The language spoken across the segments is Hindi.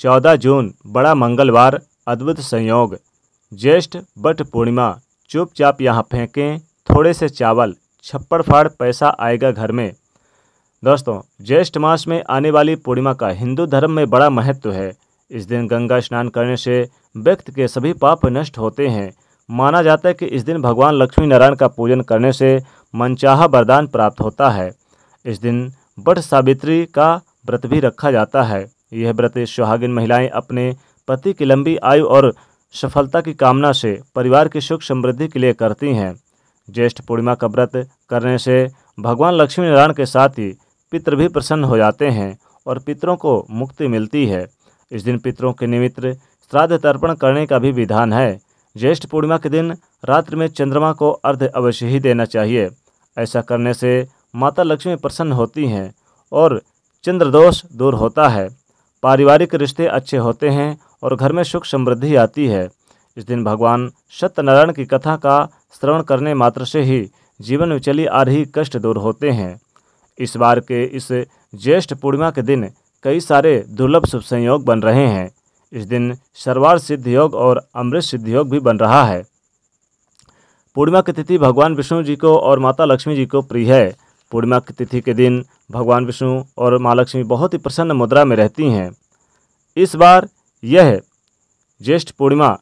चौदह जून बड़ा मंगलवार अद्भुत संयोग ज्येष्ठ बट पूर्णिमा चुपचाप यहाँ फेंकें थोड़े से चावल छप्पड़ फाड़ पैसा आएगा घर में दोस्तों ज्येष्ठ मास में आने वाली पूर्णिमा का हिंदू धर्म में बड़ा महत्व है इस दिन गंगा स्नान करने से व्यक्ति के सभी पाप नष्ट होते हैं माना जाता है कि इस दिन भगवान लक्ष्मी नारायण का पूजन करने से मनचाहा वरदान प्राप्त होता है इस दिन बट सावित्री का व्रत भी रखा जाता है यह व्रत सुहागिन महिलाएं अपने पति की लंबी आयु और सफलता की कामना से परिवार की सुख समृद्धि के लिए करती हैं ज्येष्ठ पूर्णिमा का व्रत करने से भगवान लक्ष्मी नारायण के साथ ही पितृ भी प्रसन्न हो जाते हैं और पितरों को मुक्ति मिलती है इस दिन पितरों के निमित्त श्राद्ध तर्पण करने का भी विधान है ज्येष्ठ पूर्णिमा के दिन रात्र में चंद्रमा को अर्ध अवश्य ही देना चाहिए ऐसा करने से माता लक्ष्मी प्रसन्न होती हैं और चंद्रदोष दूर होता है पारिवारिक रिश्ते अच्छे होते हैं और घर में सुख समृद्धि आती है इस दिन भगवान सत्यनारायण की कथा का श्रवण करने मात्र से ही जीवन में चली आ रही कष्ट दूर होते हैं इस बार के इस ज्येष्ठ पूर्णिमा के दिन कई सारे दुर्लभ शुभ संयोग बन रहे हैं इस दिन सर्वार सिद्ध योग और अमृत सिद्ध योग भी बन रहा है पूर्णिमा की तिथि भगवान विष्णु जी को और माता लक्ष्मी जी को प्रिय है पूर्णिमा की तिथि के दिन भगवान विष्णु और माँ लक्ष्मी बहुत ही प्रसन्न मुद्रा में रहती हैं इस बार यह ज्येष्ठ पूर्णिमा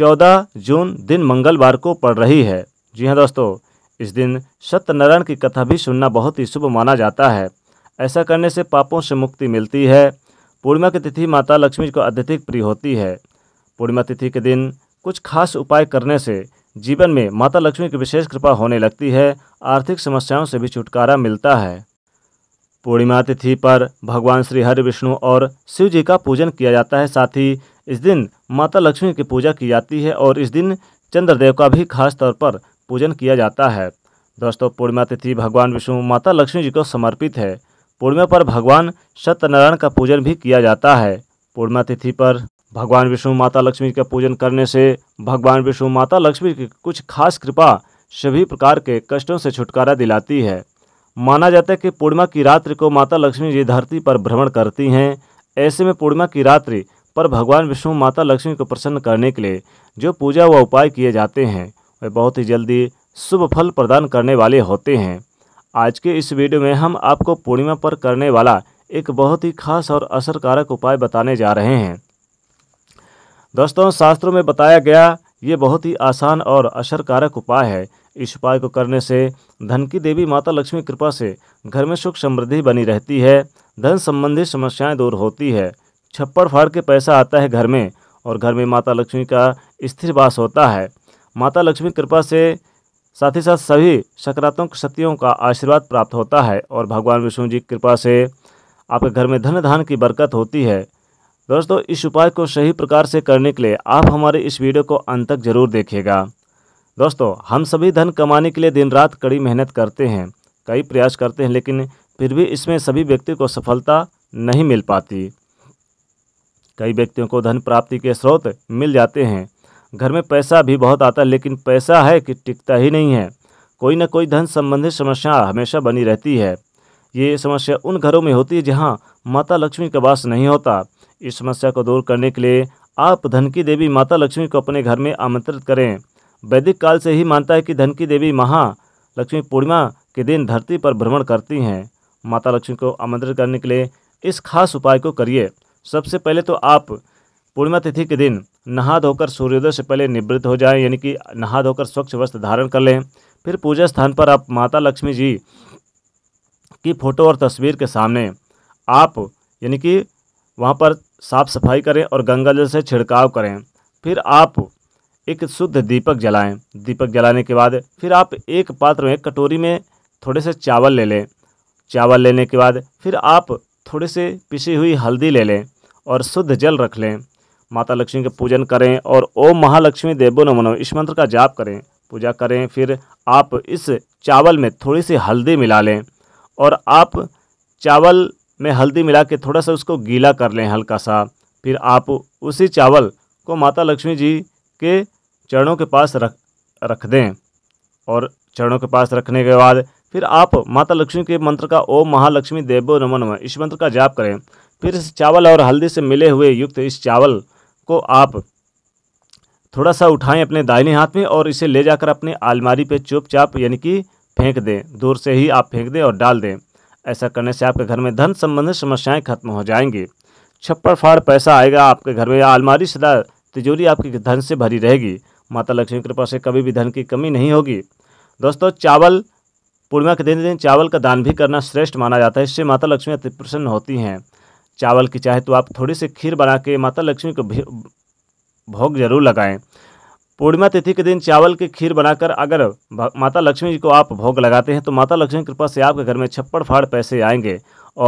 14 जून दिन मंगलवार को पड़ रही है जी हाँ दोस्तों इस दिन सत्यनारायण की कथा भी सुनना बहुत ही शुभ माना जाता है ऐसा करने से पापों से मुक्ति मिलती है पूर्णिमा की तिथि माता लक्ष्मी को अत्यधिक प्रिय होती है पूर्णिमा तिथि के दिन कुछ खास उपाय करने से जीवन में माता लक्ष्मी की विशेष कृपा होने लगती है आर्थिक समस्याओं से भी छुटकारा मिलता है पूर्णिमा तिथि पर भगवान श्री हरि विष्णु और शिव जी का पूजन किया जाता है साथ ही इस दिन माता लक्ष्मी की पूजा की जाती है और इस दिन चंद्रदेव का भी खास तौर पर पूजन किया जाता है दोस्तों पूर्णिमा तिथि भगवान विष्णु माता लक्ष्मी जी को समर्पित है पूर्णिमा पर भगवान सत्यनारायण का पूजन भी किया जाता है पूर्णिमा तिथि पर भगवान विष्णु माता लक्ष्मी का पूजन करने से भगवान विष्णु माता लक्ष्मी की कुछ खास कृपा सभी प्रकार के कष्टों से छुटकारा दिलाती है माना जाता है कि पूर्णिमा की रात्रि को माता लक्ष्मी जी धरती पर भ्रमण करती हैं ऐसे में पूर्णिमा की रात्रि पर भगवान विष्णु माता लक्ष्मी को प्रसन्न करने के लिए जो पूजा व उपाय किए जाते हैं वे बहुत ही जल्दी शुभ फल प्रदान करने वाले होते हैं आज के इस वीडियो में हम आपको पूर्णिमा पर करने वाला एक बहुत ही खास और असरकारक उपाय बताने जा रहे हैं दोस्तों शास्त्रों में बताया गया ये बहुत ही आसान और असरकारक उपाय है इस उपाय को करने से धन की देवी माता लक्ष्मी कृपा से घर में सुख समृद्धि बनी रहती है धन संबंधी समस्याएं दूर होती है छप्पड़ फाड़ के पैसा आता है घर में और घर में माता लक्ष्मी का स्थिर वास होता है माता लक्ष्मी कृपा से साथ ही साथ सभी सकारात्मक शक्तियों का आशीर्वाद प्राप्त होता है और भगवान विष्णु जी की कृपा से आपके घर में धन धान की बरकत होती है दोस्तों इस उपाय को सही प्रकार से करने के लिए आप हमारे इस वीडियो को अंत तक जरूर देखिएगा दोस्तों हम सभी धन कमाने के लिए दिन रात कड़ी मेहनत करते हैं कई प्रयास करते हैं लेकिन फिर भी इसमें सभी व्यक्ति को सफलता नहीं मिल पाती कई व्यक्तियों को धन प्राप्ति के स्रोत मिल जाते हैं घर में पैसा भी बहुत आता है लेकिन पैसा है कि टिकता ही नहीं है कोई ना कोई धन संबंधित समस्या हमेशा बनी रहती है ये समस्या उन घरों में होती है जहाँ माता लक्ष्मी का वास नहीं होता इस समस्या को दूर करने के लिए आप धन की देवी माता लक्ष्मी को अपने घर में आमंत्रित करें वैदिक काल से ही मानता है कि धन की देवी महा लक्ष्मी पूर्णिमा के दिन धरती पर भ्रमण करती हैं माता लक्ष्मी को आमंत्रित करने के लिए इस खास उपाय को करिए सबसे पहले तो आप पूर्णिमा तिथि के दिन नहा धोकर सूर्योदय से पहले निवृत्त हो जाएं यानी कि नहा धोकर स्वच्छ वस्त्र धारण कर लें फिर पूजा स्थान पर आप माता लक्ष्मी जी की फ़ोटो और तस्वीर के सामने आप यानी कि वहाँ पर साफ सफाई करें और गंगा जल से छिड़काव करें फिर आप एक शुद्ध दीपक जलाएं दीपक जलाने के बाद फिर आप एक पात्र में कटोरी में थोड़े से चावल ले लें चावल लेने के बाद फिर आप थोड़े से पिसी हुई हल्दी ले लें और शुद्ध जल रख लें माता लक्ष्मी का पूजन करें और ओम महालक्ष्मी देवो नमो नम इस मंत्र का जाप करें पूजा करें फिर आप इस चावल में थोड़ी सी हल्दी मिला लें और आप चावल में हल्दी मिला के थोड़ा सा उसको गीला कर लें हल्का सा फिर आप उसी चावल को माता लक्ष्मी जी के चरणों के पास रख रख दें और चरणों के पास रखने के बाद फिर आप माता लक्ष्मी के मंत्र का ओम महालक्ष्मी देवो नमो नमः इस मंत्र का जाप करें फिर इस चावल और हल्दी से मिले हुए युक्त इस चावल को आप थोड़ा सा उठाएं अपने दाहिने हाथ में और इसे ले जाकर अपने आलमारी पे चुपचाप यानी कि फेंक दें दूर से ही आप फेंक दें और डाल दें ऐसा करने से आपके घर में धन संबंधित समस्याएं खत्म हो जाएंगी छप्पर फाड़ पैसा आएगा आपके घर में आलमारी सदा तिजोरी आपकी धन से भरी रहेगी माता लक्ष्मी कृपा से कभी भी धन की कमी नहीं होगी दोस्तों चावल पूर्णिमा के दिन दिन चावल का दान भी करना श्रेष्ठ माना जाता है इससे माता लक्ष्मी अति प्रसन्न होती हैं चावल की चाहे तो आप थोड़ी सी खीर बना के माता लक्ष्मी को भोग जरूर लगाएं पूर्णिमा तिथि के दिन चावल की खीर बनाकर अगर माता लक्ष्मी जी को आप भोग लगाते हैं तो माता लक्ष्मी की कृपा से आपके घर में छप्पड़ फाड़ पैसे आएंगे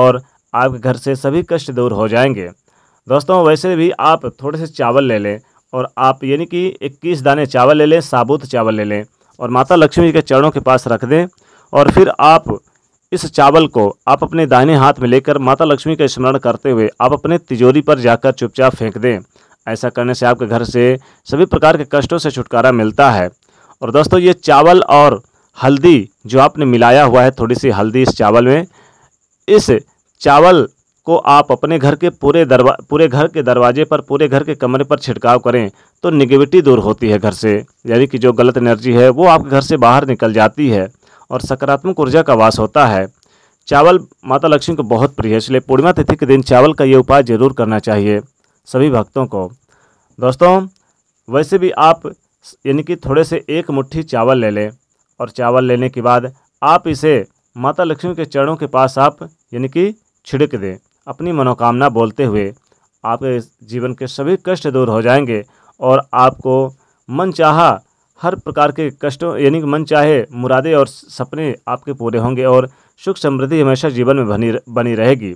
और आपके घर से सभी कष्ट दूर हो जाएंगे दोस्तों वैसे भी आप थोड़े से चावल ले लें और आप यानी कि इक्कीस दाने चावल ले लें साबुत चावल ले लें और माता लक्ष्मी जी के चरणों के पास रख दें और फिर आप इस चावल को आप अपने दाहिने हाथ में लेकर माता लक्ष्मी का स्मरण करते हुए आप अपने तिजोरी पर जाकर चुपचाप फेंक दें ऐसा करने से आपके घर से सभी प्रकार के कष्टों से छुटकारा मिलता है और दोस्तों ये चावल और हल्दी जो आपने मिलाया हुआ है थोड़ी सी हल्दी इस चावल में इस चावल को आप अपने घर के पूरे दरवा पूरे घर के दरवाजे पर पूरे घर के कमरे पर छिड़काव करें तो निगेटिविटी दूर होती है घर से यानी कि जो गलत एनर्जी है वो आपके घर से बाहर निकल जाती है और सकारात्मक ऊर्जा का वास होता है चावल माता लक्ष्मी को बहुत प्रिय है इसलिए पूर्णिमा तिथि के दिन चावल का ये उपाय जरूर करना चाहिए सभी भक्तों को दोस्तों वैसे भी आप यानी कि थोड़े से एक मुट्ठी चावल ले लें और चावल लेने के बाद आप इसे माता लक्ष्मी के चरणों के पास आप यानी कि छिड़क दें अपनी मनोकामना बोलते हुए आपके जीवन के सभी कष्ट दूर हो जाएंगे और आपको मन चाह हर प्रकार के कष्टों यानी कि मन चाहे मुरादे और सपने आपके पूरे होंगे और सुख समृद्धि हमेशा जीवन में बनी बनी रहेगी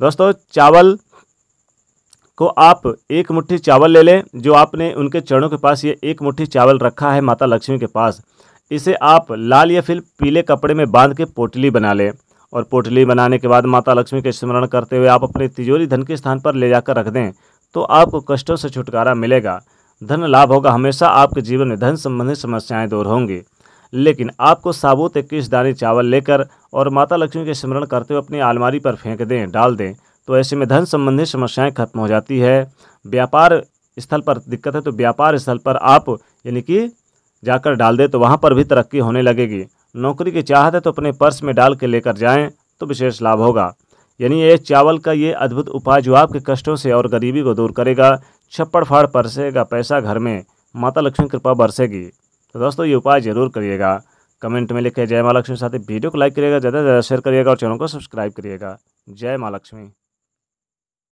दोस्तों चावल को आप एक मुट्ठी चावल ले लें जो आपने उनके चरणों के पास ये एक मुट्ठी चावल रखा है माता लक्ष्मी के पास इसे आप लाल या फिर पीले कपड़े में बांध के पोटली बना लें और पोटली बनाने के बाद माता लक्ष्मी के स्मरण करते हुए आप अपने तिजोरी धन के स्थान पर ले जाकर रख दें तो आपको कष्टों से छुटकारा मिलेगा धन लाभ होगा हमेशा आपके जीवन में धन संबंधित समस्याएं दूर होंगी लेकिन आपको साबुत इक्कीस दाने चावल लेकर और माता लक्ष्मी के स्मरण करते हुए अपनी आलमारी पर फेंक दें डाल दें तो ऐसे में धन संबंधी समस्याएं खत्म हो जाती है व्यापार स्थल पर दिक्कत है तो व्यापार स्थल पर आप यानी कि जाकर डाल दें तो वहाँ पर भी तरक्की होने लगेगी नौकरी की चाहत है तो अपने पर्स में डाल के लेकर जाएँ तो विशेष लाभ होगा यानी ये चावल का ये अद्भुत उपाय जो आपके कष्टों से और गरीबी को दूर करेगा छप्पड़ फाड़ परसेगा पैसा घर में माता लक्ष्मी कृपा बरसेगी तो दोस्तों ये उपाय जरूर करिएगा कमेंट में लिखे जय माँ लक्ष्मी साथ ही वीडियो को लाइक करिएगा ज़्यादा से ज़्यादा शेयर करिएगा और चैनल को सब्सक्राइब करिएगा जय माँ लक्ष्मी